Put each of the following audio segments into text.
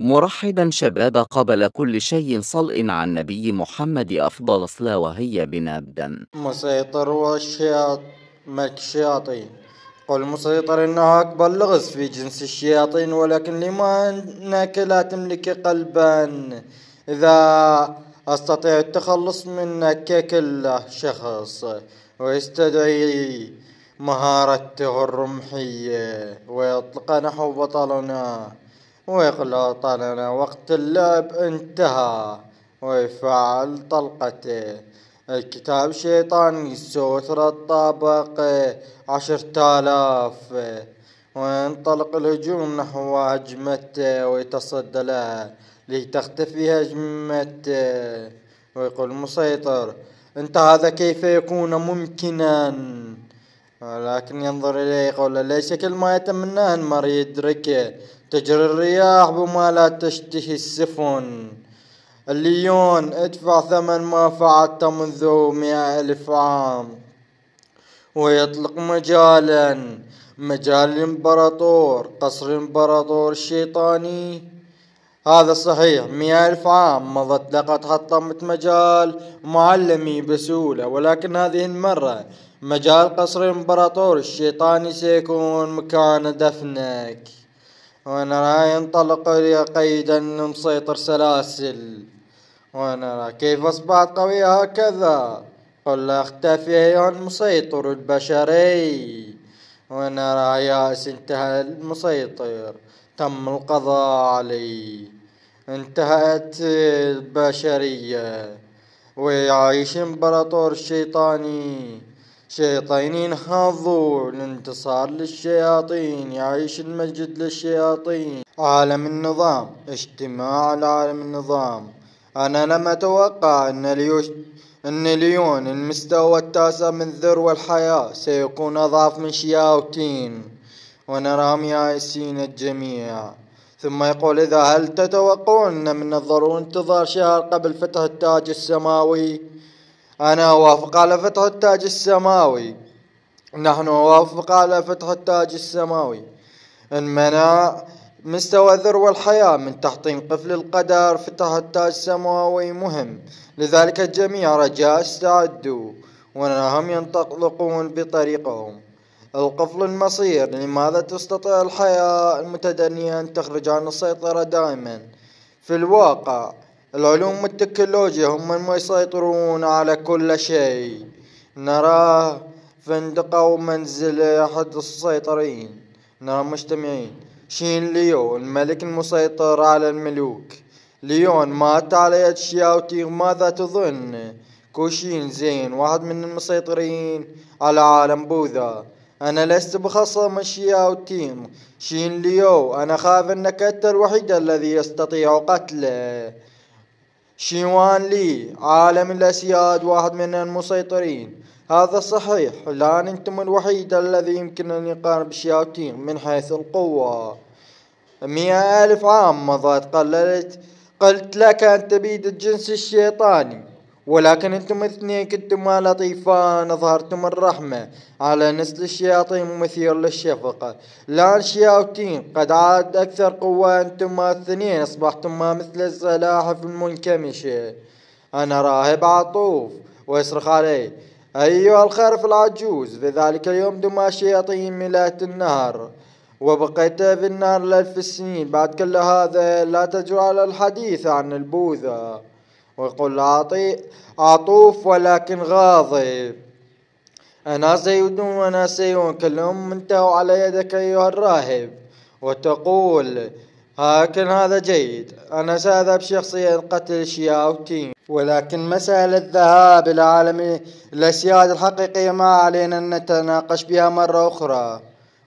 مرحبا شباب قبل كل شيء صلء عن نبي محمد أفضل صلاة وهي بنبدا مسيطر والشياط ملك الشياطين قل مسيطر إنه أكبر لغز في جنس الشياطين ولكن لما أنك لا تملك قلبا إذا أستطيع التخلص منك كل شخص ويستدعي مهارته الرمحية ويطلق نحو بطلنا وإغلاق طننا وقت اللعب انتهى ويفعل طلقته الكتاب شيطاني يسوثر الطابق عشرة آلاف وينطلق الهجوم نحو هجمته ويتصدى له لتختفي هجمته ويقول مسيطر انت هذا كيف يكون ممكنا ولكن ينظر إليه يقول ليس كل ما يتمناه ما يدركه تجري الرياح بما لا تشتهي السفن الليون ادفع ثمن ما فعلت منذ مئة ألف عام ويطلق مجالا مجال الامبراطور قصر الامبراطور الشيطاني هذا صحيح مئة ألف عام مضت لقد حطمت مجال معلمي بسهولة ولكن هذه المرة مجال قصر الامبراطور الشيطاني سيكون مكان دفنك وانا ونرى ينطلق قيدا مسيطر سلاسل وانا ونرى كيف أصبحت قوية هكذا قل اختفي يا المسيطر البشري وانا راه ياس انتهى المسيطر تم القضاء علي انتهت البشرية ويعيش امبراطور الشيطاني شيطانين هاضوا الانتصار للشياطين يعيش المسجد للشياطين عالم النظام اجتماع العالم النظام أنا لم أتوقع أن اليوش أن ليون المستوى التاسع من ذروة الحياة سيكون أضعف من شياوتين ونراهم يائسين الجميع ثم يقول إذا هل تتوقعون أن من الضروري انتظار شهر قبل فتح التاج السماوي أنا أوافق على فتح التاج السماوي نحن نوافق على فتح التاج السماوي إن منع مستوى ذروة الحياة من تحطيم قفل القدر فتح التاج السماوي مهم لذلك الجميع رجاء استعدوا ونهم ينطلقون بطريقهم القفل المصير لماذا تستطيع الحياة المتدنية أن تخرج عن السيطرة دائما في الواقع العلوم والتكنولوجيا هم ما يسيطرون على كل شيء نراه فندقة منزل أحد السيطرين نرى مجتمعين شين ليو الملك المسيطر على الملوك ليون مات على يد شياوتيغ ماذا تظن كوشين زين واحد من المسيطرين على عالم بوذا أنا لست بخصم من تيم شين ليو أنا خاف أنك أنت الوحيد الذي يستطيع قتله شيوان لي عالم الأسياد واحد من المسيطرين هذا صحيح الآن أنتم الوحيد الذي يمكن أن يقارب بشياطين من حيث القوة مئة ألف عام مضت قللت قلت لك أن تبيد الجنس الشيطاني ولكن انتم اثنين كنتم لطيفان أظهرتم الرحمة على نسل الشياطين مثير للشفقة لان شياطين قد عاد أكثر قوة انتم اثنين ما مثل الزلاحف المنكمشة أنا راهب عطوف ويصرخ علي أيها الخرف العجوز في ذلك اليوم دما الشياطين ملأت النهر وبقيت في النار لألف السنين بعد كل هذا لا تجرؤ على الحديث عن البوذا ويقول أعطي أطوف ولكن غاضب أنا زيد وأنا سيون كلهم انتهوا على يدك أيها الراهب وتقول لكن هذا جيد أنا سأذهب شخصيا قتل شياوتين ولكن مسألة الذهاب إلى عالم الأسياد الحقيقية ما علينا أن نتناقش بها مرة أخرى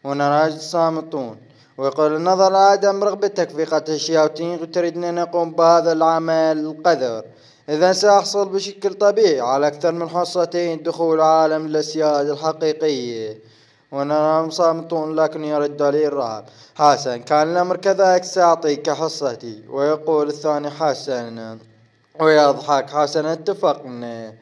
ونراجع صامتون ويقول نظر آدم رغبتك في قتل الشياوتين وتريد أن نقوم بهذا العمل القذر إذا سأحصل بشكل طبيعي على أكثر من حصتين دخول عالم الأسياد الحقيقية وأنا مصامتون لكن يرد علي الرهب حسن كان الأمر كذلك سأعطيك حصتي ويقول الثاني حسن ويضحك حسن اتفقنا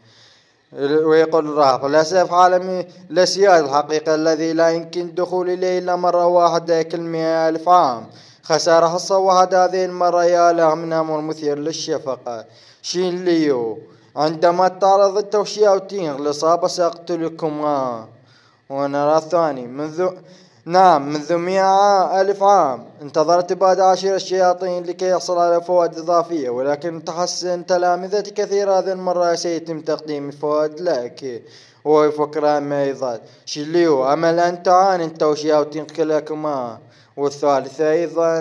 ويقول الرهب للأسف عالم الأسياد الحقيقي الذي لا يمكن الدخول إليه إلا مرة واحدة كل مئة ألف عام خسارة حصة واحدة هذه المرة يا له من أمر مثير للشفقة شين ليو عندما تعرضت تينغ لصابة سأقتلكما ونرى الثاني منذ نعم منذ مئة ألف عام انتظرت بعد عشر الشياطين لكي يحصل على فوائد إضافية ولكن تحسن تلامذتي كثيرا هذه المرة سيتم تقديم الفوائد لك وفكرة ما أيضا شليو أمل أن تعاني تينغ كلاكما والثالثة أيضا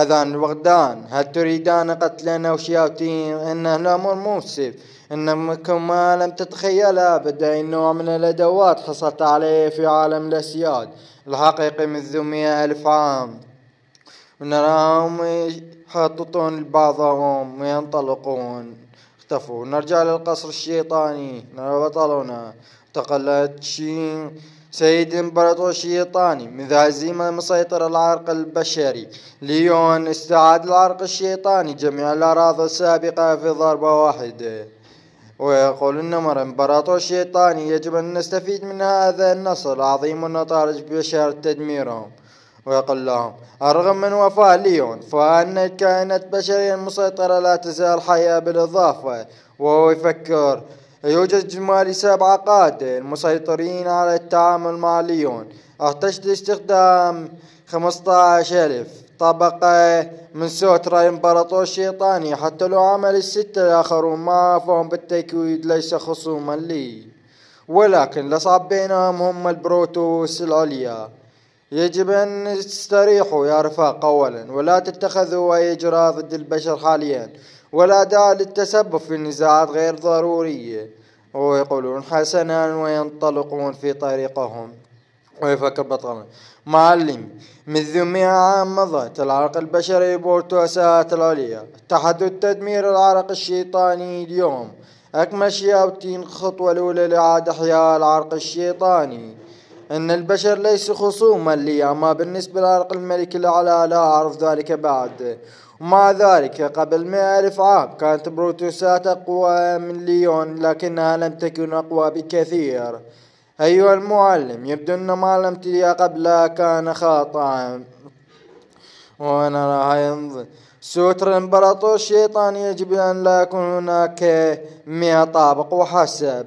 هذان وغدان هل تريدان قتلنا وشياطين إن الأمر موسف إنكم ما لم تتخيل أبدا نوع من الأدوات حصلت عليه في عالم الأسياد الحقيقي منذ مئة ألف عام ونراهم يخططون لبعضهم وينطلقون اختفوا نرجع للقصر الشيطاني نرى بطلنا تقلد شين سيد الامبراطور الشيطاني ذا هزيمة مسيطر العرق البشري ليون استعاد العرق الشيطاني جميع الأراضي السابقة في ضربة واحدة ويقول النمر امبراطور الشيطاني يجب أن نستفيد من هذا النصر العظيم ونطارد بشر تدميرهم ويقول لهم الرغم من وفاة ليون فأن الكائنات بشرية مسيطرة لا تزال حية بالإضافة وهو يفكر يوجد جمالي سبعة قادة مسيطرين على التعامل مع ليون احتجت لاستخدام 15000 طبقة من سوترا الامبراطور الشيطاني حتى لو عمل الستة الآخرون ما فهم بالتكويد ليس خصوما لي ولكن الأصعب بينهم هم البروتوس العليا يجب أن تستريحوا يا رفاق أولا ولا تتخذوا أي إجراء ضد البشر حاليا ولا داعي للتسبب في نزاعات غير ضرورية ويقولون حسنا وينطلقون في طريقهم ويفكر بطلنا معلم منذ مئة عام مضت العرق البشري بورتو بورتوسات العليا تحدث تدمير العرق الشيطاني اليوم أكمل شياوتين خطوة الأولى لإعادة إحياء العرق الشيطاني أن البشر ليسوا خصوما لي أما بالنسبة لأرق الملك الأعلى لا أعرف ذلك بعد ومع ذلك قبل مئة ألف عام كانت بروتوسات أقوى من ليون لكنها لم تكن أقوى بكثير أيها المعلم يبدو أن ما لم تليا قبلها كان خاطئا وأنا راح سوتر الإمبراطور الشيطاني يجب أن لا يكون هناك مئة طابق وحسب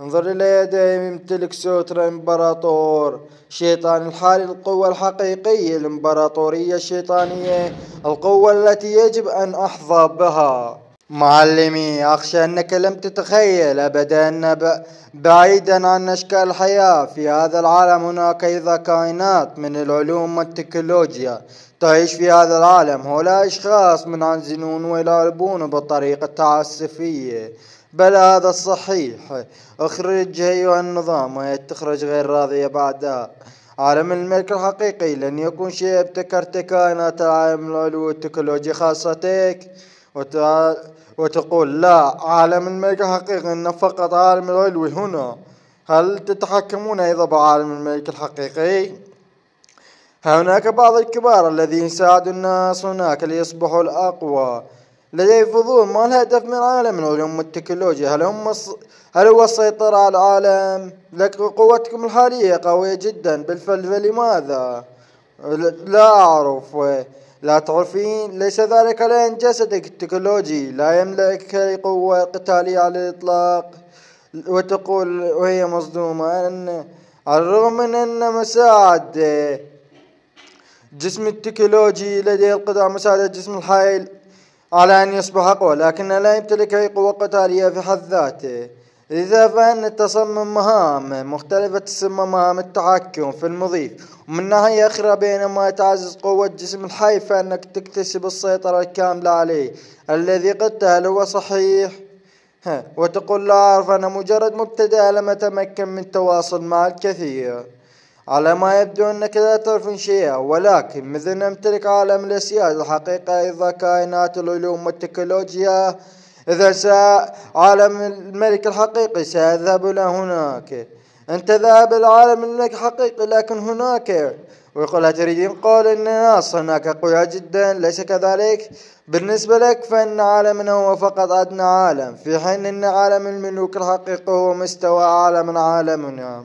انظر إلى يدي يمتلك سترة إمبراطور شيطان الحالي القوة الحقيقية الإمبراطورية الشيطانية القوة التي يجب أن أحظى بها معلمي أخشى أنك لم تتخيل أبدا أن بعيدا عن أشكال الحياة في هذا العالم هناك أيضا كائنات من العلوم والتكنولوجيا تعيش في هذا العالم هؤلاء أشخاص منعزلون ويلعبون بطريقة تعسفية بل هذا الصحيح اخرج أيها النظام وهي تخرج غير راضية بعدها عالم الملك الحقيقي لن يكون شيء ابتكرت كائنات العالم العلوي والتكنولوجيا خاصتك وت... وتقول لا عالم الملك الحقيقي إن فقط عالم العلوي هنا هل تتحكمون أيضا بعالم الملك الحقيقي؟ هناك بعض الكبار الذين ساعدوا الناس هناك ليصبحوا الأقوى لديه فضول ما الهدف من عالم هل هم التكنولوجيا هل هم الص... هل هو السيطرة على العالم لك قوتكم الحالية قوية جدا بالفعل لماذا لا أعرف لا تعرفين ليس ذلك لأن جسدك التكنولوجي لا يملك أي قوة قتالية على الإطلاق وتقول وهي مصدومة أن على الرغم من أن مساعد جسم التكنولوجي لديه القدرة على مساعدة جسم الحي على أن يصبح أقوى لكن لا يمتلك أي قوة قتالية في حد ذاته لذا فإن التصمم مهام مختلفة تسمى مهام التحكم في المضيف ومن ناحية أخرى بينما تعزز قوة جسم الحي فإنك تكتسب السيطرة الكاملة عليه الذي قلته هل هو صحيح؟ وتقول لا أعرف أنا مجرد مبتدأ لم أتمكن من التواصل مع الكثير على ما يبدو أنك لا تعرف شيئا ولكن مثل نمتلك عالم الأشياء الحقيقة إذا كائنات العلوم والتكنولوجيا إذا عالم الملك الحقيقي سيذهب إلى هناك أنت ذهب إلى عالم الملك الحقيقي لكن هناك ويقول تريدين قول أن الناس هناك قوية جدا ليس كذلك بالنسبة لك فإن عالمنا هو فقط أدنى عالم في حين أن عالم الملوك الحقيقي هو مستوى عالم عالمنا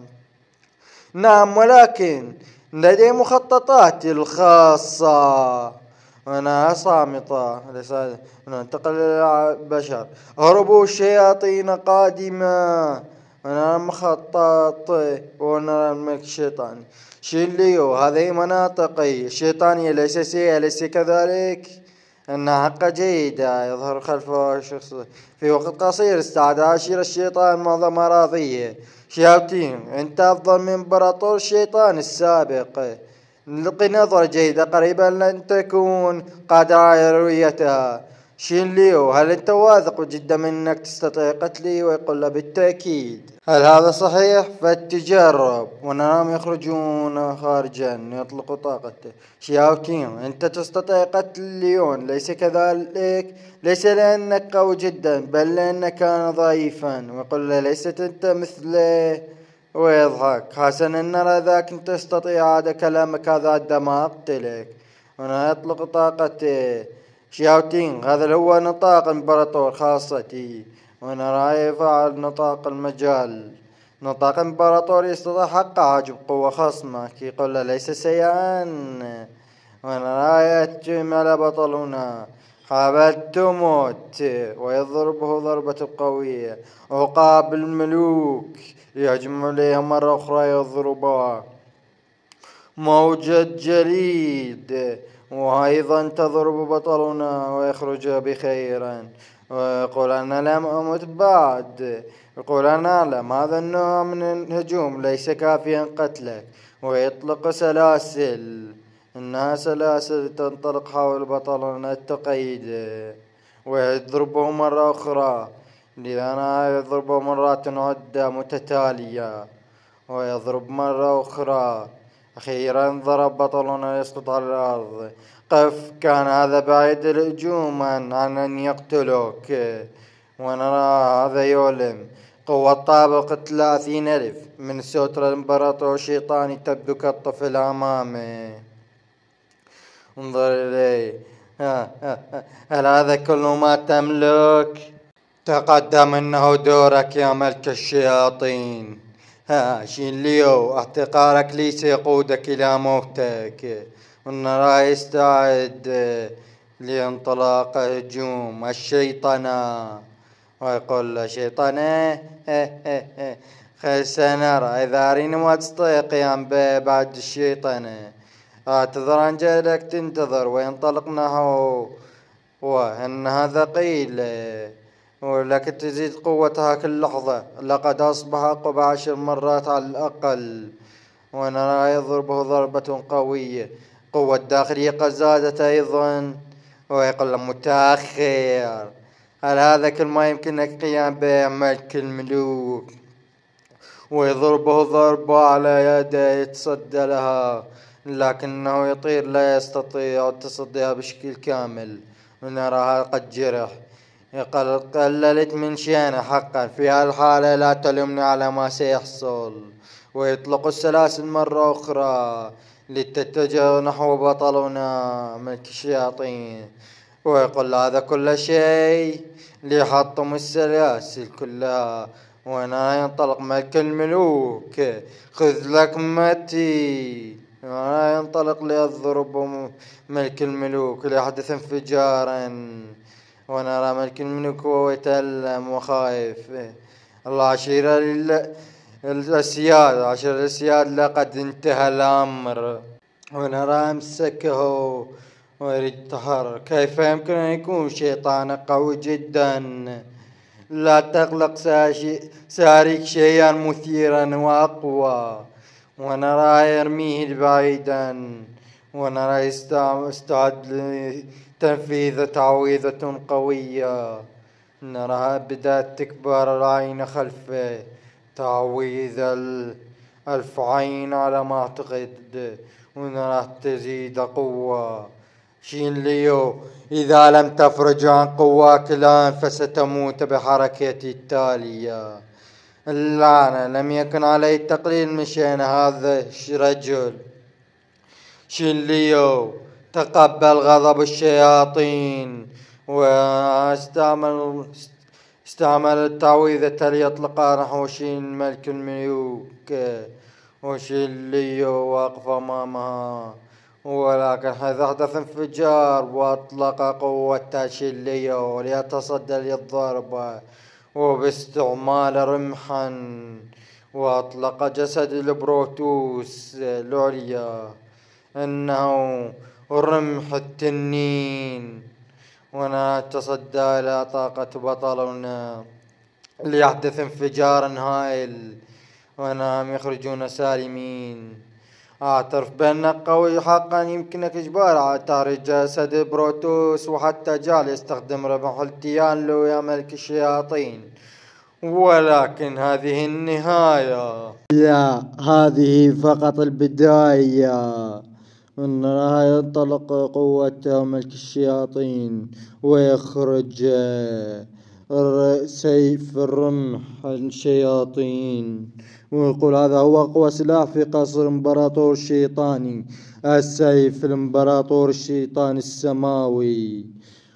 نعم ولكن لدي مخططاتي الخاصة أنا صامتة لسادة ننتقل إلى البشر هربوا الشياطين قادمة أنا مخطط وأنا الملك الشيطاني شيليو هذه مناطقي الشيطانية ليس سيئة ليس كذلك أنها حقة جيدة يظهر خلفه شخص في وقت قصير استعاد عشير الشيطان معظم أراضيه شاوتين أنت أفضل من إمبراطور الشيطان السابق نلقي نظرة جيدة قريبا لن تكون قادرة على رؤيتها شين ليو هل أنت واثق جدا من أنك تستطيع قتلي ويقول له بالتأكيد هل هذا صحيح؟ فتجرب ونام يخرجون خارجا يطلقوا طاقته شياوتين أنت تستطيع قتل ليون ليس كذلك؟ ليس لأنك قوي جدا بل لأنك كان ضعيفا ويقول له ليست أنت مثله ويضحك حسنا نرى إذا كنت تستطيع عاد كلامك هذا عدى ما أقتلك هنا يطلق طاقته تينغ هذا هو نطاق إمبراطور خاصتي وانا راي فعل نطاق المجال نطاق امبراطوري استطاع حقه عجب قوة خصمه كي قل ليس سيئا وانا رايي على بطلنا حابت تموت ويضربه ضربة قوية وقابل الملوك يهجم عليه مرة أخرى يضربه موجة جليد وأيضا تضرب بطلنا ويخرج بخيرا ويقول أنا لم أمت بعد يقول أنا لم هذا النوع من الهجوم ليس كافيا قتلك ويطلق سلاسل إنها سلاسل تنطلق حول بطلنا التقيد ويضربه مرة أخرى لأنها يضربه مرات عدة متتالية ويضرب مرة أخرى أخيرا ضرب بطلنا يسقط على الأرض قف كان هذا بعيد الهجوما عن أن يقتلوك ونرى هذا يؤلم قوة طابق ثلاثين ألف من ستر الإمبراطور الشيطاني تبدو كالطفل أمامه انظر إلي هل هذا كل ما تملك؟ تقدم إنه دورك يا ملك الشياطين هاشين ليو احتقارك لي سيقودك إلى موتك والنرى يستعد لانطلاق هجوم الشيطنة ويقول شيطنة سنرى إذا رين ما تستيقظ بعد الشيطنة اعتذر عن جالك تنتظر وينطلق نحو هذا ثقيلة ولكن تزيد قوتها كل لحظة لقد أصبح أقوى عشر مرات على الأقل ونرى يضربه ضربة قوية قوة داخلية قد زادت أيضا ويقل متأخر هل هذا كل ما يمكنك قيام به ملك الملوك ويضربه ضربة على يده يتصدى لها لكنه يطير لا يستطيع التصديها بشكل كامل ونراها قد جرح قد قللت من شأن حقا في هالحالة لا تلمني على ما سيحصل ويطلق السلاسل مرة أخرى لتتجه نحو بطلنا ملك الشياطين ويقول هذا كل شيء ليحطم السلاسل كلها وانا ينطلق ملك الملوك خذ لكمتي وانا ينطلق ليضرب ملك الملوك ليحدث انفجارا ونرى ملك الملك ويتألم وخائف العشيرة إيه. الأسياد عشر الأسياد لقد انتهى الأمر ونرى أمسكه ويريد طهر كيف يمكن أن يكون شيطان قوي جدا لا تقلق سأريك شيئا مثيرا وأقوى ونرى يرميه بعيدا ونرى استعد تنفيذ تعويذة قوية نراها بدأت تكبر العين خلفه تعويذ الف عين على ما أعتقد ونراها تزيد قوة شين ليو إذا لم تفرج عن قواك الآن فستموت بحركتي التالية اللعنة لم يكن علي تقليل من شأن هذا الرجل شين ليو تقبل غضب الشياطين واستعمل استعمل التعويذة ليطلق نحو شين ملك الملوك وشين ليو واقف أمامها ولكن حيث حدث انفجار وأطلق قوة شليو ليتصدى للضربة وباستعمال رمحا وأطلق جسد البروتوس لوريا أنه ورمح التنين وأنا أتصدى إلى طاقة بطلنا ليحدث انفجار هائل وأنهم يخرجون سالمين أعترف بأنك قوي حقا يمكنك إجبار على تهريج جسد بروتوس وحتى جال يستخدم رمح التيان لو يا ملك الشياطين ولكن هذه النهاية لا هذه فقط البداية إنها يطلق قوته ملك الشياطين ويخرج سيف الرمح الشياطين ويقول هذا هو أقوى سلاح في قصر الإمبراطور الشيطاني السيف الإمبراطور الشيطاني السماوي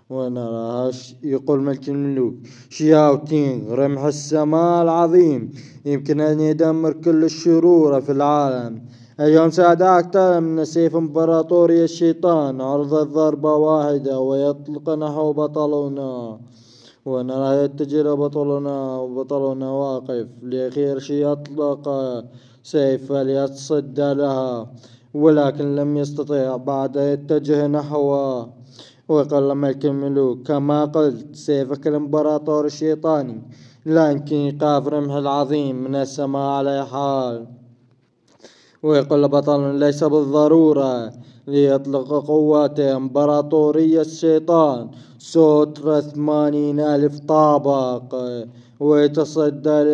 ونرى يقول ملك الملوك شياو تينغ رمح السماء العظيم يمكن أن يدمر كل الشرور في العالم اليوم سعد أكثر من سيف إمبراطوري الشيطان عرض الضربة واحدة ويطلق نحو بطلنا ونرى يتجر بطلنا وبطلنا واقف لأخير شيء أطلق سيف ليتصد لها ولكن لم يستطع بعد يتجه نحوه وقال ملك الملوك كما قلت سيفك الإمبراطور الشيطاني لا يمكن رمح العظيم من السماء على حال ويقول بطل ليس بالضرورة ليطلق قوات إمبراطورية الشيطان ستر ثمانين ألف طابق ويتصدى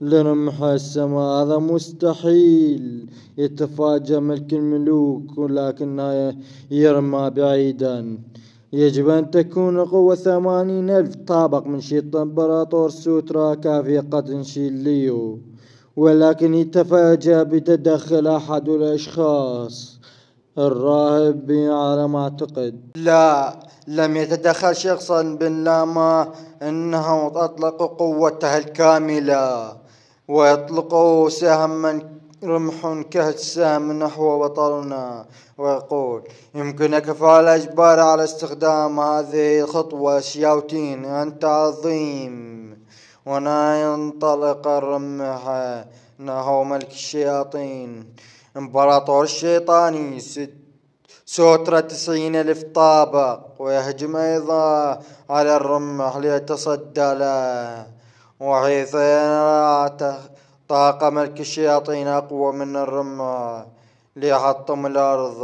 لرمح السماء هذا مستحيل يتفاجأ ملك الملوك ولكنه يرمى بعيدا يجب أن تكون قوة ثمانين ألف طابق من شيط إمبراطور سوترا كافية قد نشيل ليو ولكن تفاجأ بتدخل أحد الأشخاص الراهب على ما أعتقد لا لم يتدخل شخصا بالنامة إنه أطلق قوته الكاملة سهم من رمح كهسام نحو بطلنا ويقول يمكنك فعل إجبار على استخدام هذه الخطوة شياوتين أنت عظيم ونا ينطلق الرمح نهو ملك الشياطين إمبراطور الشيطاني ست سترة تسعين ألف طابق ويهجم أيضا على الرمح ليتصدى له وحيث يرى طاقة ملك الشياطين أقوى من الرمح ليحطم الأرض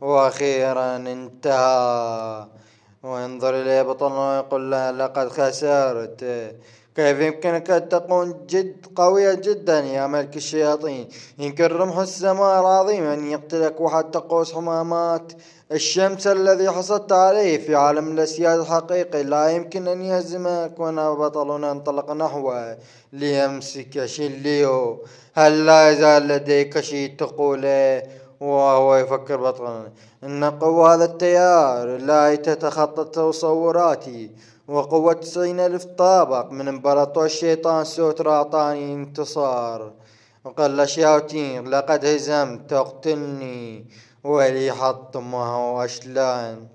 وأخيرا انتهى وينظر إليه بطل ويقول له لقد خسرت كيف يمكنك أن تكون جد قوية جدا يا ملك الشياطين يمكن رمح السماء العظيم أن يقتلك وحتى قوس حمامات الشمس الذي حصلت عليه في عالم الأسياد الحقيقي لا يمكن أن يهزمك وأنا بطلنا انطلق نحوه ليمسك شليو هل لا يزال لديك شيء تقوله وهو يفكر بطلا إن قوة هذا التيار لا تتخطى تصوراتي وقوة تسعين ألف طابق من امبراطور الشيطان سوتر أعطاني انتصار وقال لشياوتين لقد هزمت تقتلني ولي حط معه أشلان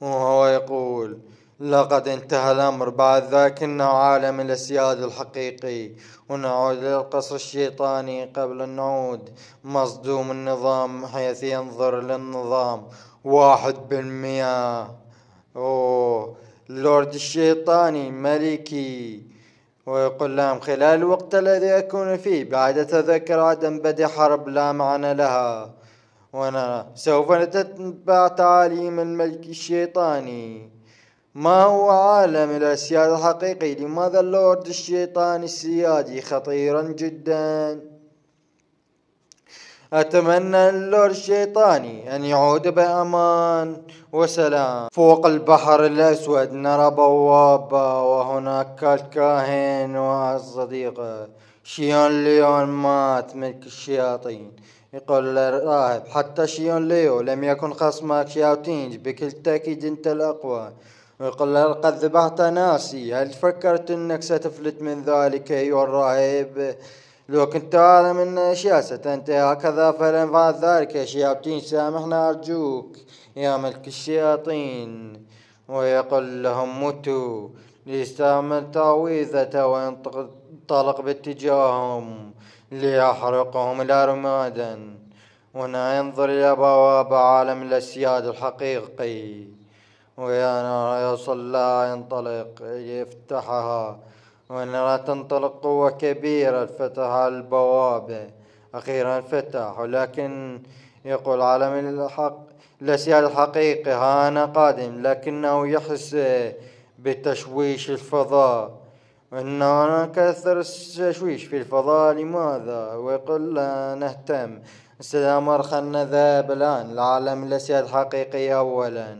وهو يقول لقد انتهى الأمر بعد ذاك إنه عالم الأسياد الحقيقي ونعود للقصر الشيطاني قبل النعود مصدوم النظام حيث ينظر للنظام واحد بالمئة أوه لورد الشيطاني ملكي ويقول لهم خلال الوقت الذي أكون فيه بعد أتذكر عدم بدء حرب لا معنى لها وأنا سوف نتتبع تعاليم الملك الشيطاني ما هو عالم الأسياد الحقيقي لماذا اللورد الشيطاني السيادي خطيرا جداً أتمنى اللور الشيطاني أن يعود بأمان وسلام فوق البحر الأسود نرى بوابة وهناك الكاهن والصديقة شيون ليون مات ملك الشياطين يقول الراهب حتى شيون ليو لم يكن خصمك شياطين بكل تأكيد أنت الأقوى يقول له قد ذبحت ناسي هل فكرت أنك ستفلت من ذلك أيها الراهب لو كنت عالم أن اشياء أنت هكذا فلن بعد ذلك يا شياطين سامحنا أرجوك يا ملك الشياطين ويقول لهم متوا ليستعمل تعويذته وينطلق باتجاههم ليحرقهم إلى رمادا وهنا ينظر إلى بوابة عالم الأسياد الحقيقي ويا نار يصلى ينطلق يفتحها لا تنطلق قوة كبيرة فتح البوابة أخيرا فتح ولكن يقول عالم الحق الأشياء الحقيقي ها أنا قادم لكنه يحس بتشويش الفضاء وأنه أنا كثر التشويش في الفضاء لماذا ويقول لا نهتم استدامر خلنا ذاب الآن لعالم الأسياد الحقيقي أولا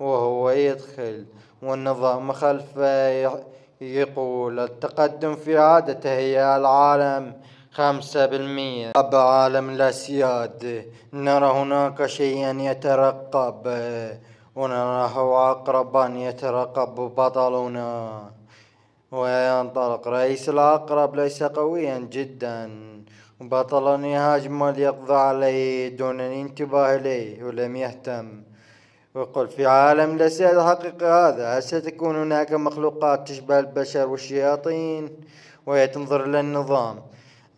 وهو يدخل والنظام خلفه يقول التقدم في عادة هي العالم خمسة بالمية أب عالم الأسياد نرى هناك شيئا يترقب ونراه عقربا يترقب بطلنا وينطلق رئيس العقرب ليس قويا جدا بطلا يهاجمه ليقضي عليه دون الانتباه اليه ولم يهتم وقل في عالم الأسئلة الحقيقي هذا ستكون هناك مخلوقات تشبه البشر والشياطين وهي تنظر للنظام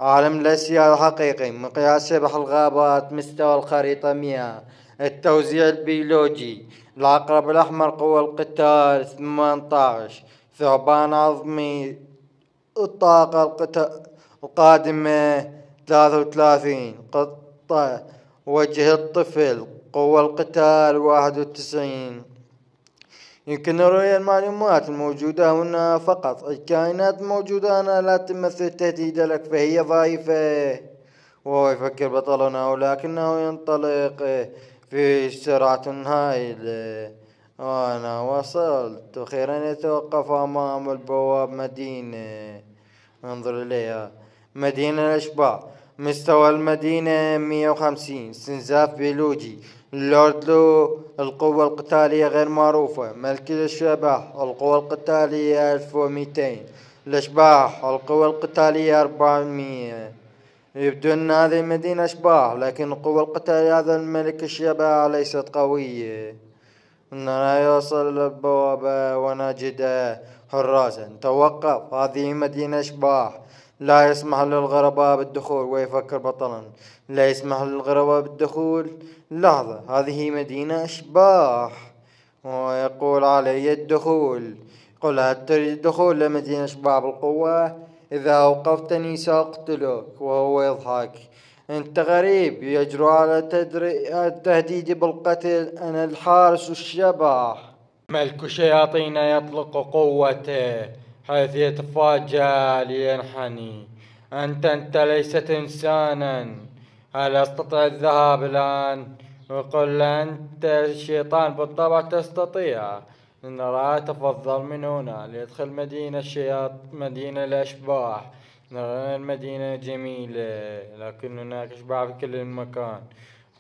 عالم الأشياء الحقيقي مقياس شبح الغابات مستوى الخريطة مياه التوزيع البيولوجي العقرب الأحمر قوى القتال 18 ثعبان عظمي الطاقة القتال القادمة 33 قطة وجه الطفل قوة القتال واحد وتسعين يمكن رؤية المعلومات الموجودة هنا فقط الكائنات الموجودة هنا لا تمثل تهديد لك فهي ضعيفة وهو يفكر بطلنا ولكنه ينطلق في سرعة هائلة وأنا وصلت وخيرا يتوقف أمام البواب مدينة انظر إليها مدينة الأشباع مستوى المدينة 150 استنزاف بيولوجي لورد لو القوة القتالية غير معروفة ملك الشباح القوة القتالية ألف وميتين الأشباح القوة القتالية أربعمية يبدو أن هذه المدينة أشباح لكن القوة القتالية هذا الملك الشبح ليست قوية أننا يوصل للبوابة ونجده حراسا توقف هذه مدينة أشباح لا يسمح للغرباء بالدخول ويفكر بطلا لا يسمح للغرباء بالدخول لحظة هذه مدينة أشباح ويقول علي الدخول قل هل تريد الدخول لمدينة أشباح بالقوة إذا أوقفتني سأقتلك وهو يضحك أنت غريب يجرؤ على تدري... التهديد بالقتل أنا الحارس الشبح ملك الشياطين يطلق قوته حيث يتفاجأ لينحني أنت أنت ليست إنسانا هل أستطيع الذهاب الآن؟ وقل أنت الشيطان بالطبع تستطيع إن رأى تفضل من هنا ليدخل مدينة الشياط مدينة الأشباح نرى المدينة جميلة لكن هناك أشباح في كل المكان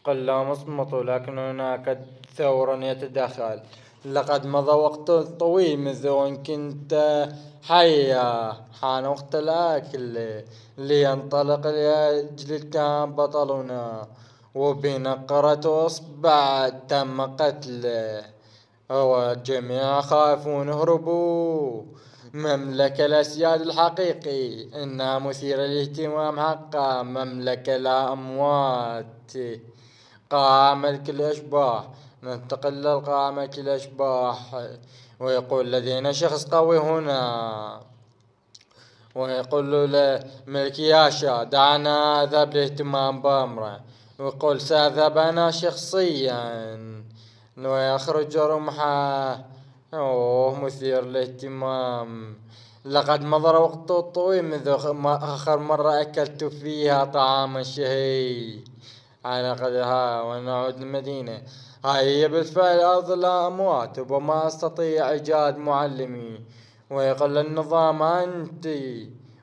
قل لهم اصمتوا لكن هناك ثور يتدخل لقد مضى وقت طويل منذ أن كنت حيا حان وقت الأكل لينطلق لأجل كان بطلنا وبنقرة أصبع تم قتله والجميع خافون هربوا مملكة الأسياد الحقيقي إنها مثيرة للاهتمام حقا مملكة لا أموات قاع ملك الأشباح ننتقل للقامة ملك الأشباح ويقول لدينا شخص قوي هنا ويقول له, ملك ياشا دعنا أذهب الاهتمام بأمره ويقول سأذهب أنا شخصيا ويخرج رمحه أوه مثير للاهتمام لقد مضى وقت طويل منذ آخر مرة أكلت فيها طعاما شهي على قدرها ونعود للمدينة هاي هي بالفعل أرض الأموات وما أستطيع إيجاد معلمي ويقول للنظام أنت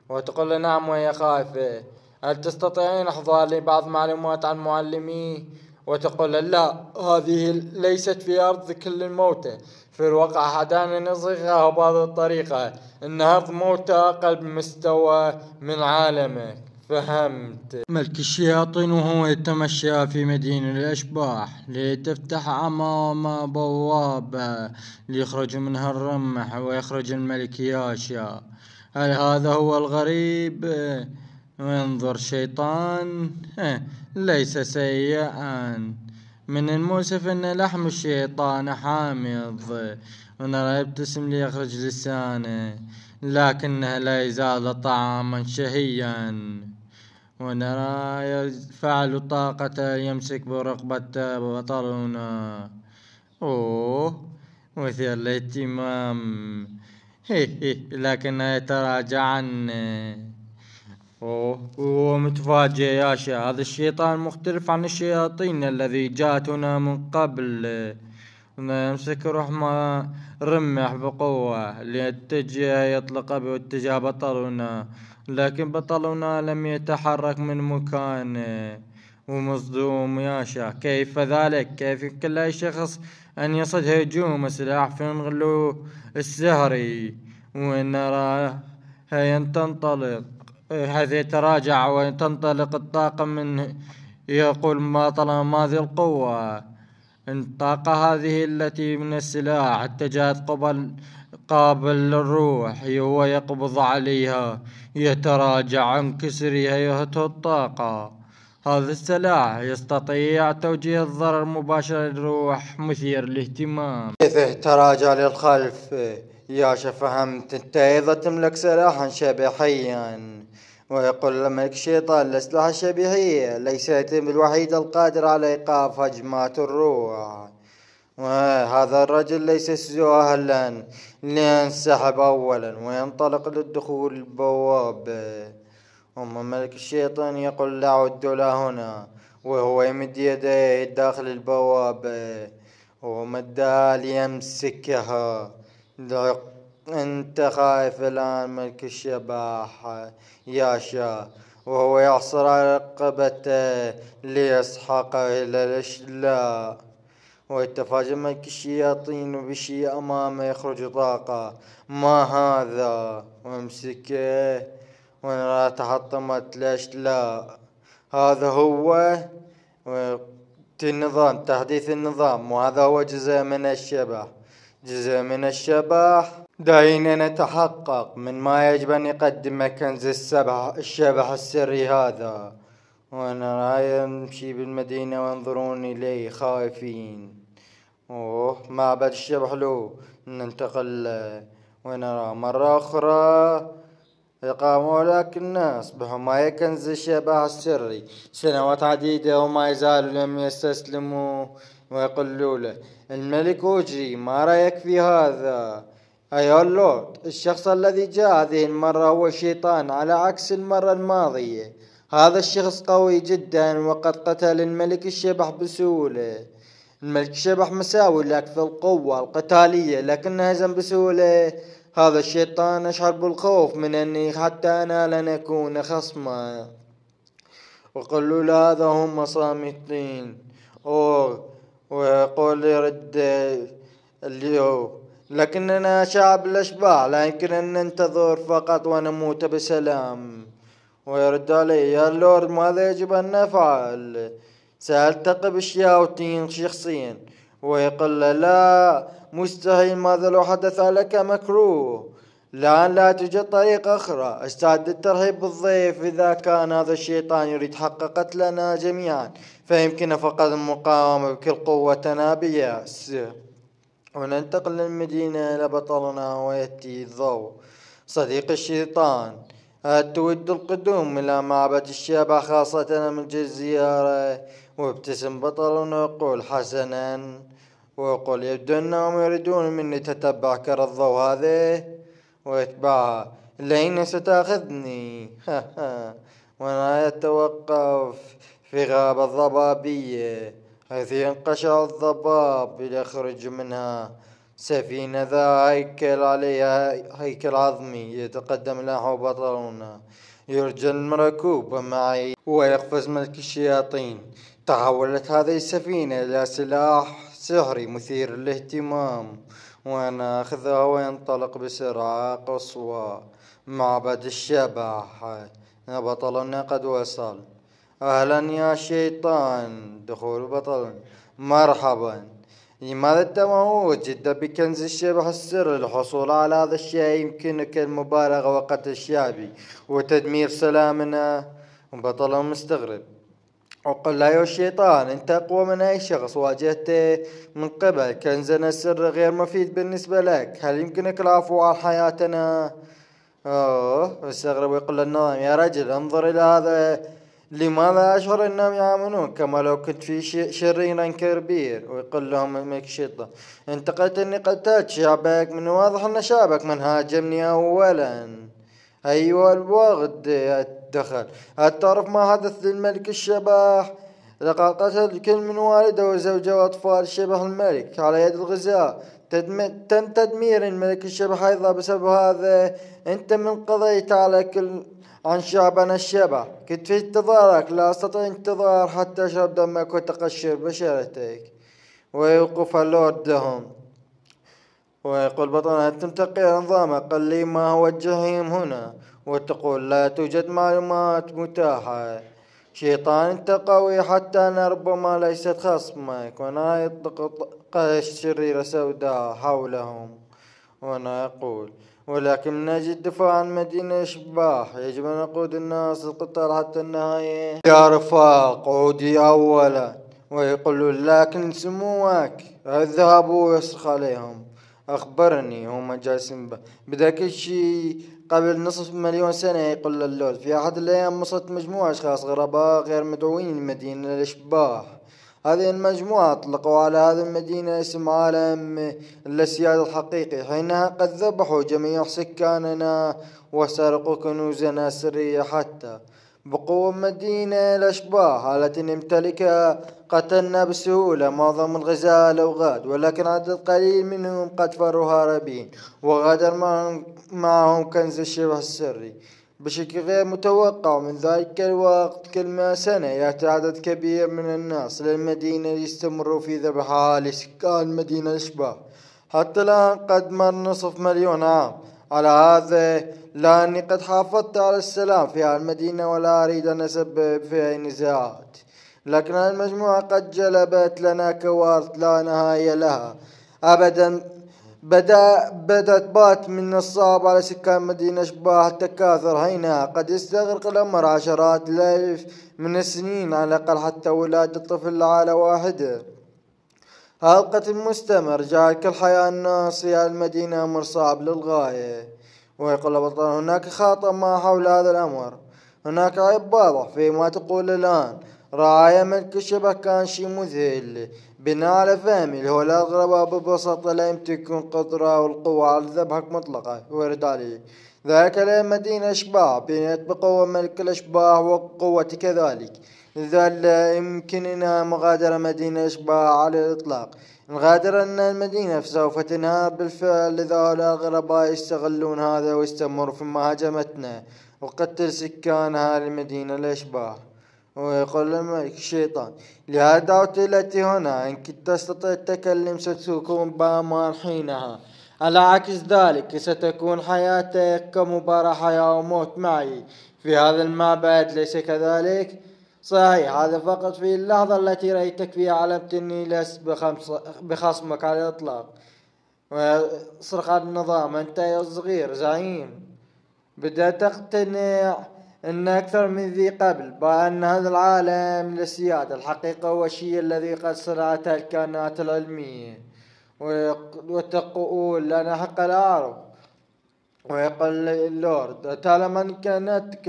وتقول له نعم وهي خائفة هل تستطيعين إحضار بعض معلومات عن معلمي وتقول لا هذه ليست في أرض كل الموتى في الواقع حدانا نصيغها بهذه الطريقة إن أرض موتى أقل بمستوى من عالمك فهمت ملك الشياطين وهو يتمشى في مدينة الأشباح لتفتح أمام بوابة ليخرج منها الرمح ويخرج الملك ياشا هل هذا هو الغريب؟ انظر شيطان ليس سيئا من المؤسف أن لحم الشيطان حامض ونرى يبتسم ليخرج لسانه لكنه لا يزال طعاما شهيا ونرى يفعل طاقة يمسك برقبة بطلنا أوه مثير الاهتمام لكن يتراجع عنه أوه هو متفاجئ يا شي هذا الشيطان مختلف عن الشياطين الذي جاءت هنا من قبل يمسك رحمة رمح بقوة ليتجه يطلق باتجاه بطلنا لكن بطلنا لم يتحرك من مكانه آه، ومصدوم يا شيخ كيف ذلك كيف يمكن لأي شخص أن يصد هجوم سلاح فنغلو السهري وإن راه تنطلق حيث يتراجع وتنطلق الطاقة من يقول ما طالما ذي القوة الطاقة هذه التي من السلاح اتجهت قبل قابل الروح ويقبض عليها يتراجع عن كسرها يهته الطاقة هذا السلاح يستطيع توجيه الضرر مباشرة للروح مثير للاهتمام كيف تراجع للخلف يا فهمت انت ايضا تملك سلاحا شبيحيا ويقول الملك الشيطان الأسلحة الشبيحية ليست الوحيدة القادرة على إيقاف هجمات الروح هذا الرجل ليس أهلا لينسحب أولا وينطلق للدخول البوابة أما ملك الشيطان يقول لا عد له هنا وهو يمد يديه داخل البوابة ومدها ليمسكها أنت خايف الآن ملك الشباح يا شاه وهو يعصر على رقبته ليسحق إلى الإشلاء ويتفاجئ الشياطين بشيء أمامه يخرج طاقة ما هذا وامسكه لا تحطمت ليش لا هذا هو النظام تحديث النظام وهذا هو جزء من الشبح جزء من الشبح دعينا نتحقق من ما يجب أن يقدمه كنز السبح الشبح السري هذا وأنا أمشي بالمدينة وينظرون إليه خائفين اوه معبد الشيب حلو ننتقل ونرى مرة أخرى يقاموا لك الناس بحماية كنز الشبح السري سنوات عديدة وما يزالوا لم يستسلموا ويقولوا له الملك وجري ما رأيك في هذا أيها اللورد الشخص الذي جاء هذه المرة هو الشيطان على عكس المرة الماضية هذا الشخص قوي جدا وقد قتل الملك الشبح بسهولة الملك شبح مساوي لك في القوة القتالية لكن هزم بسهولة هذا الشيطان أشعر بالخوف من أني حتى أنا لن أكون خصما وقلوا له هذا هم صامتين اوه ويقول رد اليوم لكننا شعب الأشباح لا يمكن أن ننتظر فقط ونموت بسلام ويرد علي يا اللورد ماذا يجب أن نفعل سألتقي بشياوتين شخصيا ويقول لا مستحيل ماذا لو حدث لك مكروه لأن لا توجد طريقة أخرى أستعد للترحيب بالضيف إذا كان هذا الشيطان يريد حق قتلنا جميعا فيمكن فقط المقاومة بكل قوتنا بيأس وننتقل للمدينة إلى بطلنا ويأتي الضوء صديق الشيطان هل تود القدوم إلى معبد الشيبة خاصة من الجزيرة وابتسم بطل وقول حسنا وقل يبدو أنهم يريدون مني تتبع كر الضوء هذه واتبعها لين ستأخذني وأنا أتوقف في غابة ضبابية حيث ينقشع الضباب ليخرج منها سفينة ذا هيكل عليها هيكل عظمي يتقدم له بطلنا يرجى المركوب معي ويقفز ملك الشياطين تحولت هذه السفينة إلى سلاح سحري مثير للاهتمام وأنا أخذها وينطلق بسرعة قصوى معبد الشبح بطلنا قد وصل أهلا يا شيطان دخول بطل مرحبا لماذا أنت موجود جدا بكنز الشبح السر للحصول على هذا الشيء يمكنك المبالغة وقتل الشعبي وتدمير سلامنا بطل مستغرب وقل لا يا الشيطان انت اقوى من اي شخص واجهته من قبل كنزنا السر غير مفيد بالنسبة لك هل يمكنك العفو عن حياتنا اوه استغرب ويقول للنظام يا رجل انظر الى هذا لماذا أشعر أنهم يعاملون كما لو كنت في شرير كبير ويقول لهم الملك شطة انتقلت أني قتلت شعبك من واضح أن شعبك من هاجمني أولا ايوه الوغد دخل الطرف ما حدث للملك الشباح لقد قتل كل من والده وزوجه وأطفال شبه الملك على يد الغزاة تم تدمير الملك الشبح أيضا بسبب هذا أنت من قضيت على كل عن شعبنا الشبح كنت في انتظارك لا أستطيع انتظار حتى أشرب دمك وتقشر بشرتك ويوقف اللورد لهم ويقول بطل أنتم تقي نظامك قل لي ما هو الجحيم هنا وتقول لا توجد معلومات متاحة شيطان انت قوي حتى انا ربما ليست خصمك وانا يطلق شريرة سوداء حولهم وانا يقول ولكن من اجل الدفاع عن مدينة اشباح يجب ان نقود الناس القتال حتى النهاية يا رفاق عودي اولا ويقول لكن سموك اذهبوا ويصرخ عليهم اخبرني هم جالسين بذاك الشي قبل نصف مليون سنة يقول اللول في أحد الأيام وصلت مجموعة أشخاص غرباء غير مدعوين لمدينة الأشباح هذه المجموعة أطلقوا على هذه المدينة اسم عالم الأسياد الحقيقي حينها قد ذبحوا جميع سكاننا وسرقوا كنوزنا السرية حتى بقوة مدينة الأشباح التي نمتلكها قتلنا بسهولة معظم الغزاة الأوغاد ولكن عدد قليل منهم قد فروا هاربين وغادر معهم كنز الشبه السري بشكل غير متوقع من ذلك الوقت كل ما سنة يأتي عدد كبير من الناس للمدينة ليستمروا في ذبحها لسكان مدينة الأشباح حتى الآن قد مر نصف مليون عام على هذا لا أني قد حافظت على السلام في المدينة ولا أريد أن أسبب في اي نزاعات لكن المجموعة قد جلبت لنا كوارث لا نهاية لها أبدا بدأ بدأت بات من الصعب على سكان مدينة شباه التكاثر هنا قد يستغرق الأمر عشرات الالف من السنين على الأقل حتى ولادة طفل على واحدة القتل المستمر جعل كل حياة الناس في المدينة أمر صعب للغاية ويقول البطل هناك خاطئ ما حول هذا الأمر هناك عبارة فيما تقول الآن رعاية ملك الشبه كان شي مذهل بناء على فهمي اللي هو الأغرب ببساطة لا يمتلكون قدرة والقوة على ذبحك مطلقة ويرد عليه ذلك مدينة أشباح بنيت بقوة ملك الأشباح وقوة كذلك لذا لا يمكننا مغادرة مدينة أشباح على الإطلاق نغادر أن المدينة سوف تنهار بالفعل إذا الغرباء يستغلون هذا ويستمروا في مهاجمتنا وقتل سكان هذه المدينة الأشباه ويقول الملك الشيطان لهذا التي هنا إن كنت تستطيع التكلم ستكون بأمان حينها على عكس ذلك ستكون حياتك كمباراة حياة وموت معي في هذا المعبد ليس كذلك؟ صحيح هذا فقط في اللحظة التي رأيتك فيها علمت أني لست بخصمك على الإطلاق صرخ النظام أنت يا صغير زعيم بدأت تقتنع أن أكثر من ذي قبل بأن هذا العالم للسيادة الحقيقة هو الشيء الذي قد صنعته الكائنات العلمية وتقول لنا حق لا ويقل اللورد من كانت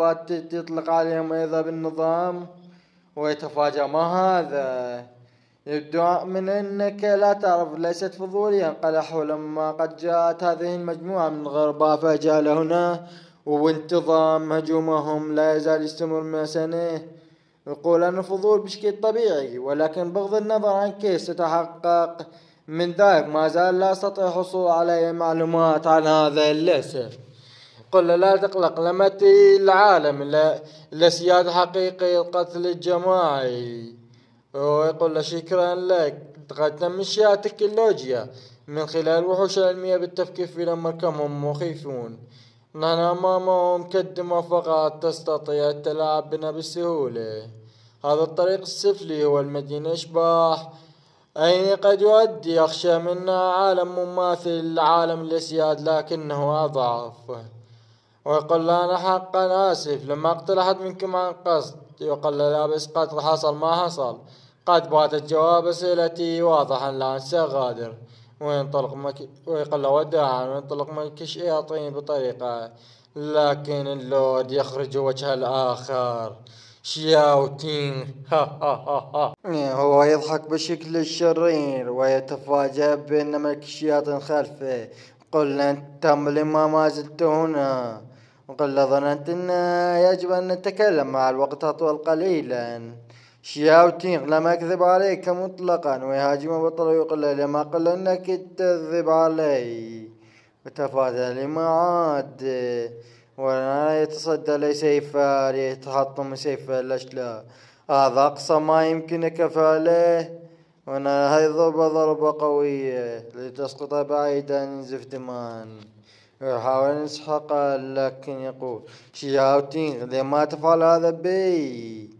بات تطلق عليهم أيضا بالنظام ويتفاجأ ما هذا يبدو من أنك لا تعرف ليست فضوليا انقلحوا لما قد جاءت هذه المجموعة من غرباء فجاء لهنا وانتظام هجومهم لا يزال يستمر من سنه يقول أن الفضول بشكل طبيعي ولكن بغض النظر عن كيف ستحقق من ذلك ما زال لا استطيع الحصول على معلومات عن هذا الاسم قل له لا تقلق لمتي العالم لسياد حقيقي القتل الجماعي ويقول له شكرا لك تقدم إشياء تكنولوجيا من خلال وحوش علمية بالتفكير في لما كم هم مخيفون نحن أمامهم كدمة فقط تستطيع التلاعب بنا بسهولة هذا الطريق السفلي هو المدينة إشباح أي قد يؤدي يخشى منا عالم مماثل لعالم الإسياد لكنه أضعف ويقول أنا حقا آسف لما أقتل أحد منكم عن قصد يقول لا بس قتل حصل ما حصل قد باتت جواب أسئلتي واضحا لا أنسى غادر وينطلق مك... ويقول له وداعا وينطلق ملك الشياطين بطريقة لكن اللود يخرج وجه الآخر شياوتين ها ها ها ها إيه، هو يضحك بشكل الشرير ويتفاجأ بأن ملك الشياطين خلفه قل أنت لما ما زلت هنا وقل ظننت أن يجب أن نتكلم مع الوقت أطول قليلا شياوتين لم أكذب عليك مطلقا ويهاجم بطريق لما قل أنك تكذب علي وتفادى لما عاد وانا يتصدى لسيف يتحطم سيف الأشلاء هذا أقصى ما يمكنك فعله وأنا هاي ضربة ضربة قوية لتسقط بعيدا زف دمان يحاول أن لكن يقول شياوتين لما تفعل هذا بي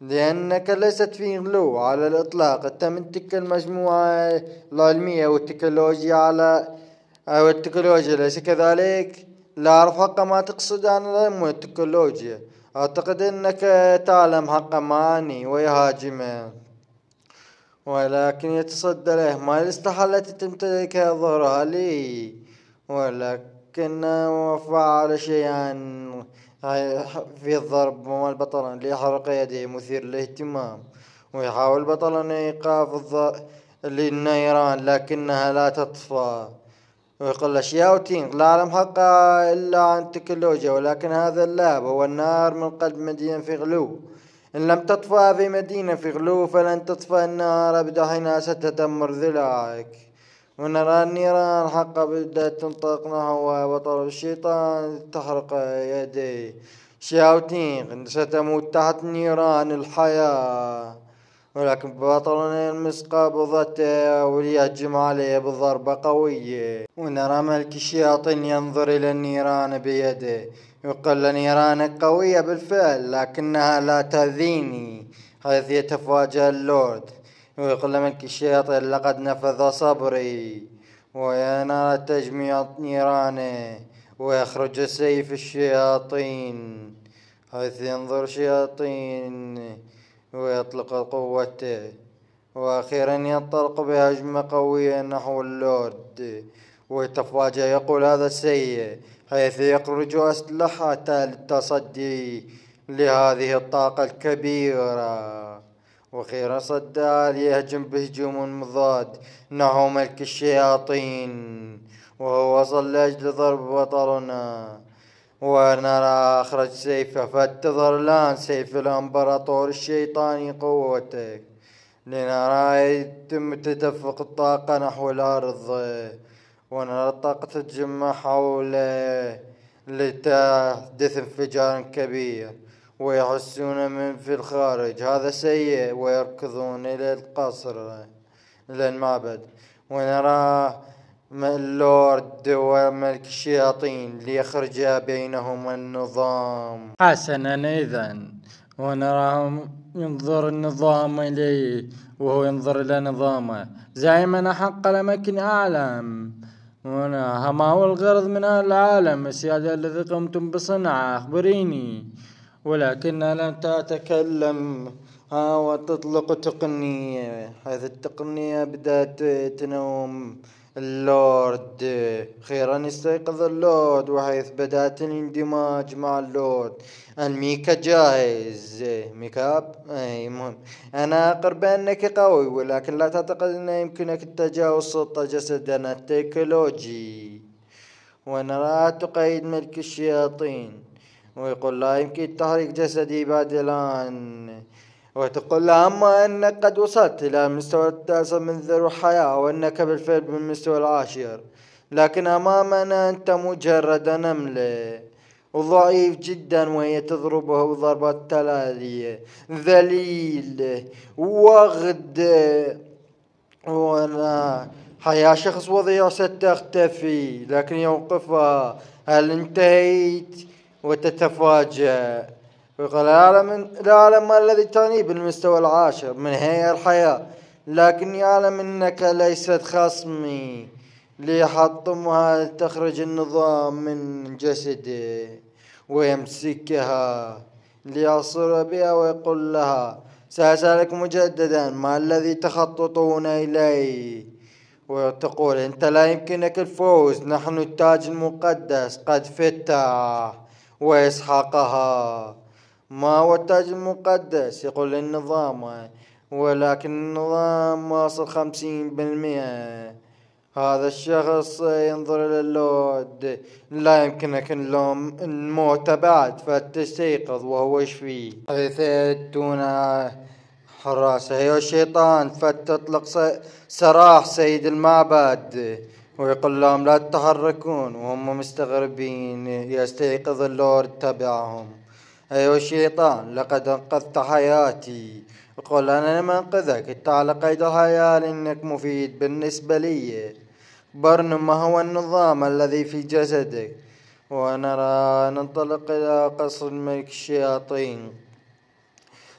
لأنك ليست في غلو على الإطلاق أنت من تلك المجموعة العلمية والتكنولوجيا على والتكنولوجيا ليس كذلك؟ لا أعرف حقا ما تقصد عن العلم التكنولوجيا أعتقد أنك تعلم حقا ماني ويهاجمه ولكن يتصدى له ما الأسلحة التي تمتلكها ظهرها لي ولكنه فعل شيئا في الضرب وما البطل ليحرق يده مثير للاهتمام ويحاول البطل إيقاف النيران لكنها لا تطفأ ويقول له شياوتين لا حقا إلا عن تكنولوجيا ولكن هذا اللاب هو النار من قلب مدينة في غلو إن لم تطفأ في مدينة في غلو فلن تطفأ النار أبدا حين ستدمر ذلك ونرى النيران حقا بدأت تنطق نحو وطر الشيطان تحرق يديه شاوتين ستموت تحت نيران الحياة ولكن بطلنا المسقى بضته وليا جمالية بضربة قوية ونرى ملك الشياطين ينظر إلى النيران بيده يقول نيرانك قوية بالفعل لكنها لا تأذيني حيث يتفاجأ اللورد ويقول ملك الشياطين لقد نفذ صبري وينار تجميع نيرانه ويخرج سيف الشياطين حيث ينظر شياطين ويطلق قوته وأخيرا ينطلق بهجمة قوية نحو اللورد ويتفاجأ يقول هذا السيء حيث يخرج أسلحته للتصدي لهذه الطاقة الكبيرة واخيرا صدها ليهجم بهجوم مضاد نحو ملك الشياطين وهو وصل لأجل ضرب بطلنا ونرى أخرج سيفه فانتظر الآن سيف الإمبراطور الشيطاني قوتك لنرى يتم تدفق الطاقة نحو الأرض ونرى الطاقة تتجمع حوله لتحدث انفجار كبير ويحسون من في الخارج هذا سيء ويركضون إلى القصر إلى المعبد ونرى من اللورد وملك الشياطين ليخرج بينهما النظام حسنا اذا ونراهم ينظر النظام اليه وهو ينظر الى نظامه زعيمنا حق الاماكن اعلم هنا ما هو الغرض من العالم السيادة الذي قمتم بصنعه أخبريني ولكن لم تتكلم ها وتطلق تقنية هذه التقنية بدأت تنوم اللورد خيرا استيقظ اللورد وحيث بدأت الاندماج مع اللورد الميكا جاهز ميكاب اي مهم انا اقر بانك قوي ولكن لا تعتقد انه يمكنك التجاوز سلطة جسدنا التكنولوجي وانا لا تقيد ملك الشياطين ويقول لا يمكن تحريك جسدي بعد الان وتقول أما أنك قد وصلت إلى المستوى التاسع من ذر الحياة وأنك بالفعل بالمستوى العاشر لكن أمامنا أنت مجرد نملة وضعيف جدا وهي تضربه ضربات تلالية ذليل وغد وأنا حياة شخص وضيع ستختفي لكن يوقفها هل انتهيت وتتفاجأ فقال أعلم, أعلم ما الذي تعني بالمستوى العاشر من هي الحياة لكني أعلم أنك ليست خصمي ليحطمها تخرج النظام من جسده ويمسكها ليصر بها ويقول لها سأسألك مجددا ما الذي تخططون إليه وتقول أنت لا يمكنك الفوز نحن التاج المقدس قد فتح ويسحقها ما هو التاج المقدس يقول النظام ولكن النظام واصل خمسين بالمئة هذا الشخص ينظر إلى اللود لا يمكنك اللوم الموت بعد فتستيقظ وهو يشفي حيث يأتون حراسة هي الشيطان فتطلق سراح سيد المعبد ويقول لهم لا تتحركون وهم مستغربين يستيقظ اللورد تبعهم أيها الشيطان لقد أنقذت حياتي قل أنا منقذك أنت على قيد الحياة لأنك مفيد بالنسبة لي برن ما هو النظام الذي في جسدك ونرى ننطلق إلى قصر ملك الشياطين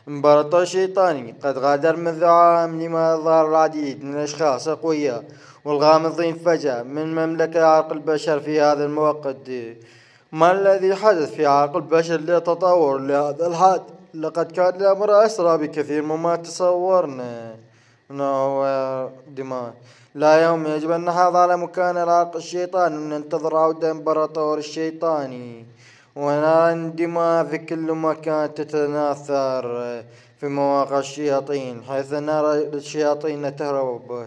امبراطور الشيطاني قد غادر منذ عام لما ظهر العديد من الأشخاص الأقوياء والغامضين فجأة من مملكة عرق البشر في هذا الموقت ما الذي حدث في عقل البشر لتطور لهذا الحد لقد كان الأمر أسرع بكثير مما تصورنا نو دماء لا يوم يجب أن نحافظ على مكان العرق الشيطاني وننتظر عودة إمبراطور الشيطاني ونرى الدماء في كل مكان تتناثر في مواقع الشياطين حيث نرى الشياطين تهرب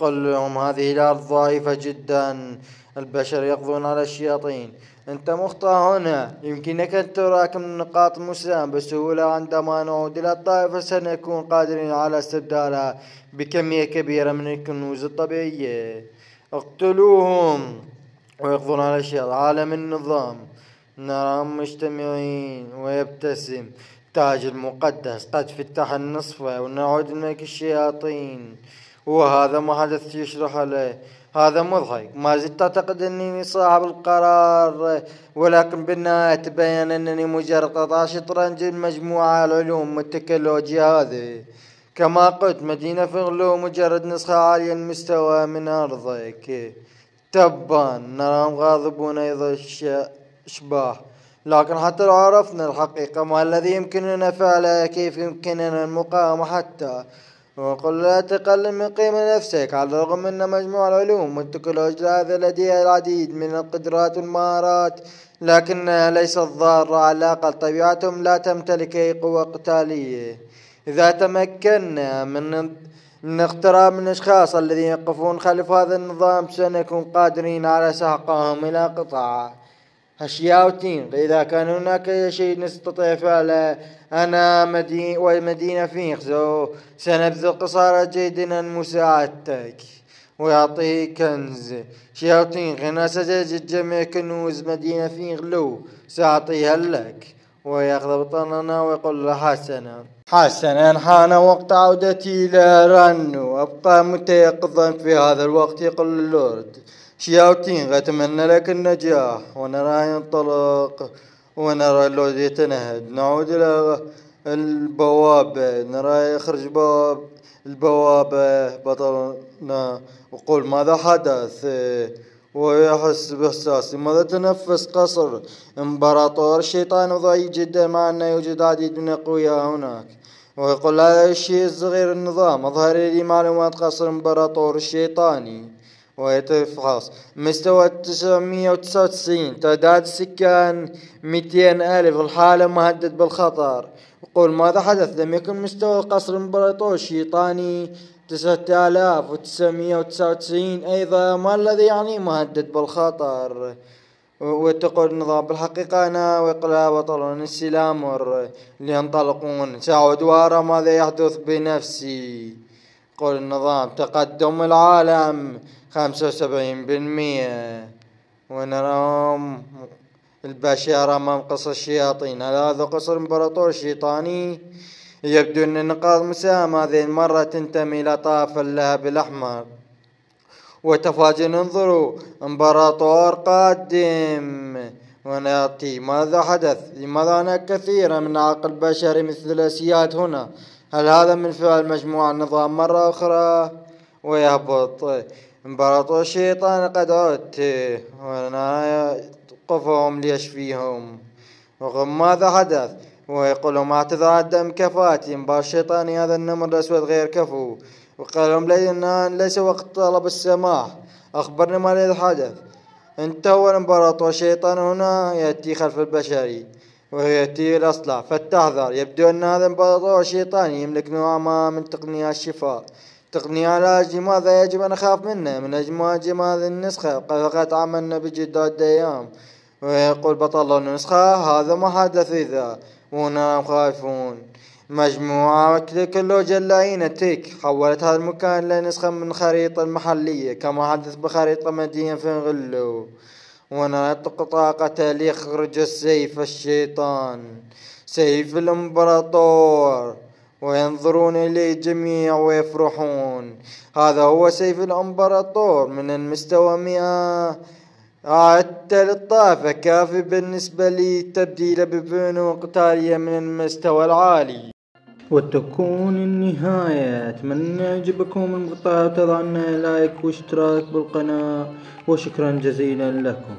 قل لهم هذه الأرض ضعيفة جدا البشر يقضون على الشياطين أنت مخطئ هنا يمكنك أن تراكم النقاط مسلم بسهولة عندما نعود إلى الطائفة سنكون قادرين على استبدالها بكمية كبيرة من الكنوز الطبيعية اقتلوهم ويقضون على شر عالم النظام نراهم مجتمعين ويبتسم تاج المقدس قد فتح النصف ونعود ملك الشياطين وهذا ما حدث يشرح له هذا مضحك ما زلت أعتقد أنني صاحب القرار ولكن بالنهاية تبين أنني مجرد قطع شطرنج لمجموعة العلوم والتكنولوجيا هذه كما قلت مدينة فغلو مجرد نسخة عالية المستوى من أرضك تبان نراهم غاضبون أيضا شباه لكن حتى لو عرفنا الحقيقة ما الذي يمكننا فعله كيف يمكننا المقاومة حتى وقل لا تقل من قيمة نفسك على الرغم أن مجموع العلوم والتكنولوجيا هذا لديها العديد من القدرات والمهارات لكنها ليست ضارة على الأقل طبيعتهم لا تمتلك أي قوة قتالية إذا تمكنا من من اقتراب من الأشخاص الذين يقفون خلف هذا النظام سنكون قادرين على سحقهم إلى قطاعه هشياوتين إذا كان هناك شيء نستطيع فعله أنا مدينة والمدينة فينيكس سنبذل قصارى جيدنا مساعدتك ويعطيه كنز شياطين غنى سجاجة جميع كنوز مدينة فينغ لو سأعطيها لك ويغضب طننا ويقول له حسنا حسنا حان وقت عودتي إلى رن وأبقى متيقظا في هذا الوقت يقول اللورد شياوتين أتمنى لك النجاح ونرى ينطلق ونرى اللورد يتنهد نعود إلى البوابة نرى يخرج باب البوابة بطلنا وقول ماذا حدث ويحس باحساس لماذا تنفس قصر امبراطور الشيطان ضعيف جدا مع انه يوجد عديد من الاقوياء هناك ويقول هذا الشيء الصغير النظام اظهر لي معلومات قصر امبراطور الشيطاني ويتفحص مستوى 999 تعداد السكان 200 ألف الحالة مهدد بالخطر يقول ماذا حدث لم يكن مستوى قصر امبراطور الشيطاني تسعة آلاف وتسعمية وتسعة وتسعين أيضا ما الذي يعني مهدد بالخطر وتقول نظام بالحقيقة أنا وقلا بطلون الأمر لينطلقون سعود وارى ماذا يحدث بنفسي قول النظام تقدم العالم خمسة وسبعين بالمية ونراهم البشر أمام قصر الشياطين هذا قصر إمبراطور شيطاني يبدو أن نقاط مساهمة هذه المرة تنتمي إلى طرف اللهب الأحمر وتفاجئ انظروا امبراطور قادم ونأتي ماذا حدث لماذا هناك كثيرا من عقل بشري مثل الأسياد هنا هل هذا من فعل مجموعة النظام مرة أخرى ويهبط امبراطور الشيطان قد عدت وانا قفهم ليشفيهم وماذا حدث ويقول لهم اعتذر الدم كفاتي مبار الشيطاني هذا النمر الأسود غير كفو وقال لهم لأن ليس وقت طلب السماح أخبرني ما الذي حدث أنت هو الإمبراطور شيطان هنا يأتي خلف البشري وهي الأصلع فتحذر يبدو أن هذا الإمبراطور شيطاني يملك نوع ما من تقنية الشفاء تقنية علاج لماذا يجب أن أخاف منه من أجل معجم هذه النسخة فقد عملنا بجد أيام ويقول بطل النسخة هذا ما حدث إذا ونام خائفون مجموعة التكنولوجيا اللاينة تيك حولت هذا المكان إلى نسخة من خريطة المحلية كما حدث بخريطة مدينة فنغلو ونطق طاقته ليخرج السيف الشيطان سيف الامبراطور وينظرون إليه الجميع ويفرحون هذا هو سيف الامبراطور من المستوى مئة الطائفة كافي بالنسبة لي تبديل ببنو قتالية من المستوى العالي وتكون النهاية أتمنى يعجبكم المقطع وتضعنا لايك واشتراك بالقناة وشكرا جزيلا لكم